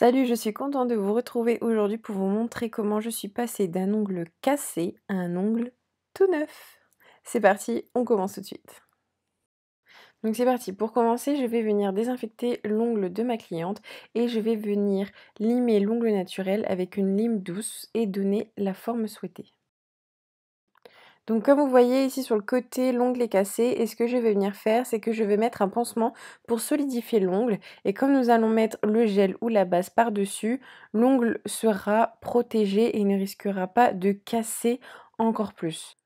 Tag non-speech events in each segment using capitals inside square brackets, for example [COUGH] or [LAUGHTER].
Salut, je suis contente de vous retrouver aujourd'hui pour vous montrer comment je suis passée d'un ongle cassé à un ongle tout neuf. C'est parti, on commence tout de suite. Donc c'est parti, pour commencer je vais venir désinfecter l'ongle de ma cliente et je vais venir limer l'ongle naturel avec une lime douce et donner la forme souhaitée. Donc comme vous voyez ici sur le côté, l'ongle est cassé et ce que je vais venir faire, c'est que je vais mettre un pansement pour solidifier l'ongle et comme nous allons mettre le gel ou la base par-dessus, l'ongle sera protégé et ne risquera pas de casser encore plus.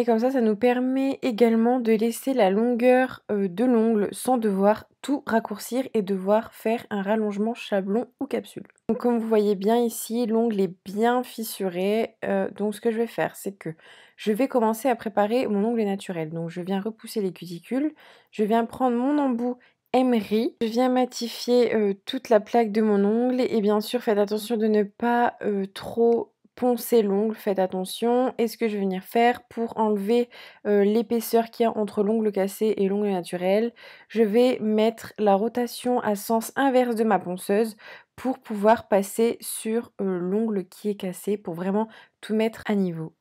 Et comme ça, ça nous permet également de laisser la longueur euh, de l'ongle sans devoir tout raccourcir et devoir faire un rallongement chablon ou capsule. Donc comme vous voyez bien ici, l'ongle est bien fissuré. Euh, donc ce que je vais faire, c'est que je vais commencer à préparer mon ongle naturel. Donc je viens repousser les cuticules, je viens prendre mon embout Emery. Je viens matifier euh, toute la plaque de mon ongle et bien sûr faites attention de ne pas trop poncez l'ongle, faites attention. Et ce que je vais venir faire pour enlever euh, l'épaisseur qu'il y a entre l'ongle cassé et l'ongle naturel, je vais mettre la rotation à sens inverse de ma ponceuse pour pouvoir passer sur euh, l'ongle qui est cassé pour vraiment tout mettre à niveau.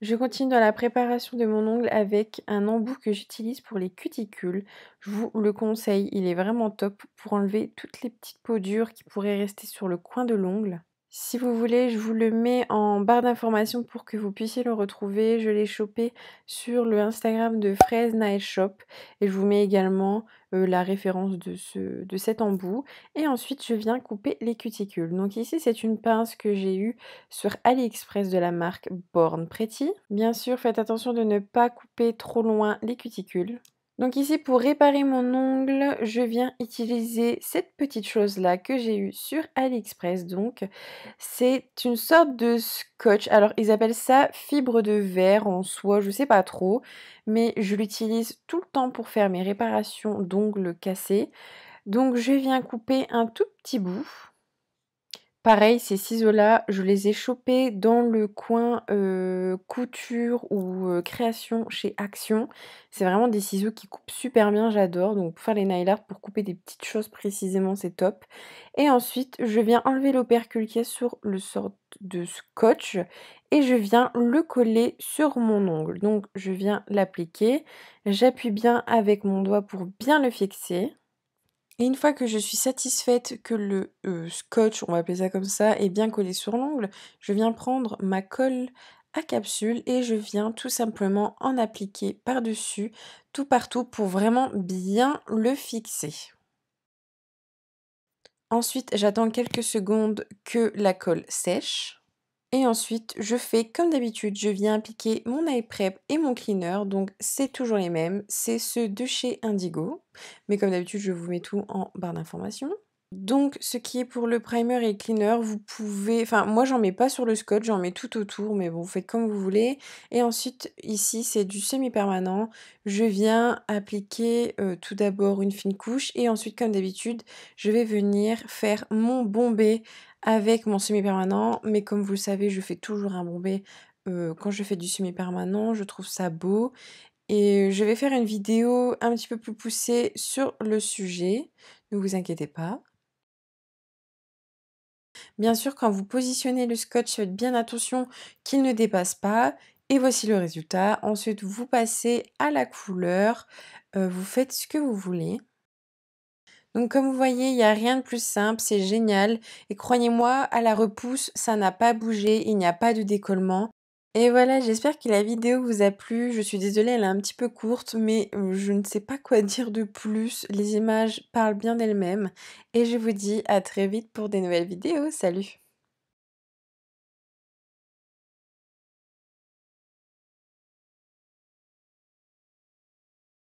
Je continue dans la préparation de mon ongle avec un embout que j'utilise pour les cuticules. Je vous le conseille, il est vraiment top pour enlever toutes les petites peaux dures qui pourraient rester sur le coin de l'ongle. Si vous voulez, je vous le mets en barre d'informations pour que vous puissiez le retrouver. Je l'ai chopé sur le Instagram de Fraise Night Shop et je vous mets également euh, la référence de, ce, de cet embout. Et ensuite, je viens couper les cuticules. Donc ici, c'est une pince que j'ai eue sur AliExpress de la marque Born Pretty. Bien sûr, faites attention de ne pas couper trop loin les cuticules. Donc ici, pour réparer mon ongle, je viens utiliser cette petite chose-là que j'ai eue sur AliExpress. Donc, c'est une sorte de scotch. Alors, ils appellent ça fibre de verre en soie, je sais pas trop. Mais je l'utilise tout le temps pour faire mes réparations d'ongles cassés. Donc, je viens couper un tout petit bout. Pareil, ces ciseaux-là, je les ai chopés dans le coin euh, couture ou euh, création chez Action. C'est vraiment des ciseaux qui coupent super bien, j'adore. Donc pour faire les nail art, pour couper des petites choses précisément, c'est top. Et ensuite, je viens enlever l'opercule qui est sur le sort de scotch et je viens le coller sur mon ongle. Donc je viens l'appliquer, j'appuie bien avec mon doigt pour bien le fixer. Et une fois que je suis satisfaite que le euh, scotch, on va appeler ça comme ça, est bien collé sur l'ongle, je viens prendre ma colle à capsule et je viens tout simplement en appliquer par-dessus, tout partout pour vraiment bien le fixer. Ensuite, j'attends quelques secondes que la colle sèche. Et ensuite, je fais comme d'habitude, je viens appliquer mon eye prep et mon cleaner. Donc, c'est toujours les mêmes. C'est ceux de chez Indigo. Mais comme d'habitude, je vous mets tout en barre d'informations. Donc, ce qui est pour le primer et le cleaner, vous pouvez... Enfin, moi, j'en mets pas sur le scotch, j'en mets tout autour, mais bon, vous faites comme vous voulez. Et ensuite, ici, c'est du semi-permanent. Je viens appliquer euh, tout d'abord une fine couche. Et ensuite, comme d'habitude, je vais venir faire mon bombé avec mon semi-permanent. Mais comme vous le savez, je fais toujours un bombé euh, quand je fais du semi-permanent. Je trouve ça beau. Et je vais faire une vidéo un petit peu plus poussée sur le sujet. Ne vous inquiétez pas. Bien sûr, quand vous positionnez le scotch, faites bien attention qu'il ne dépasse pas. Et voici le résultat. Ensuite, vous passez à la couleur. Euh, vous faites ce que vous voulez. Donc comme vous voyez, il n'y a rien de plus simple, c'est génial. Et croyez-moi, à la repousse, ça n'a pas bougé, il n'y a pas de décollement. Et voilà, j'espère que la vidéo vous a plu. Je suis désolée, elle est un petit peu courte, mais euh, je ne sais pas quoi [LAUGHS] dire de plus. Les images parlent bien d'elles-mêmes. Et je vous dis à très vite pour des nouvelles vidéos. Salut